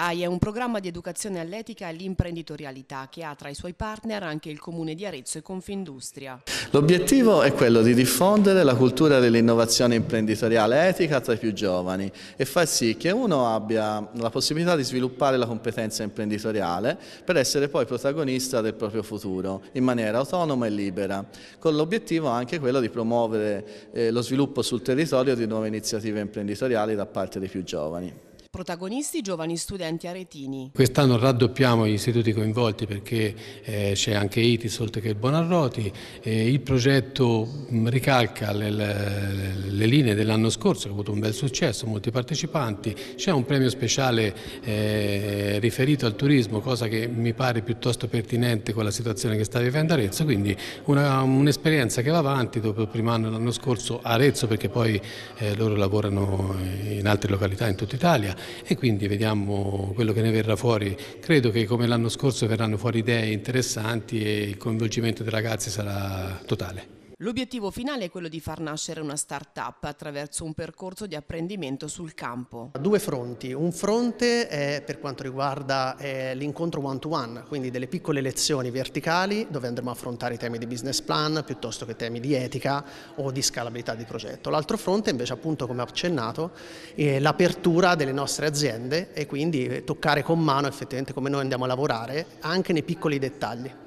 AI è un programma di educazione all'etica e all'imprenditorialità che ha tra i suoi partner anche il Comune di Arezzo e Confindustria. L'obiettivo è quello di diffondere la cultura dell'innovazione imprenditoriale etica tra i più giovani e far sì che uno abbia la possibilità di sviluppare la competenza imprenditoriale per essere poi protagonista del proprio futuro in maniera autonoma e libera, con l'obiettivo anche quello di promuovere eh, lo sviluppo sul territorio di nuove iniziative imprenditoriali da parte dei più giovani. Protagonisti giovani studenti aretini. Quest'anno raddoppiamo gli istituti coinvolti perché eh, c'è anche ITIS oltre che il Bonarroti. Eh, il progetto mm, ricalca le, le linee dell'anno scorso che ha avuto un bel successo, molti partecipanti. C'è un premio speciale eh, riferito al turismo, cosa che mi pare piuttosto pertinente con la situazione che sta vivendo Arezzo. Quindi un'esperienza un che va avanti dopo il primo anno l'anno scorso a Arezzo perché poi eh, loro lavorano in altre località in tutta Italia e quindi vediamo quello che ne verrà fuori. Credo che come l'anno scorso verranno fuori idee interessanti e il coinvolgimento dei ragazzi sarà totale. L'obiettivo finale è quello di far nascere una start-up attraverso un percorso di apprendimento sul campo. Due fronti, un fronte è per quanto riguarda l'incontro one-to-one, quindi delle piccole lezioni verticali dove andremo a affrontare i temi di business plan piuttosto che temi di etica o di scalabilità di progetto. L'altro fronte invece appunto come accennato è l'apertura delle nostre aziende e quindi toccare con mano effettivamente come noi andiamo a lavorare anche nei piccoli dettagli.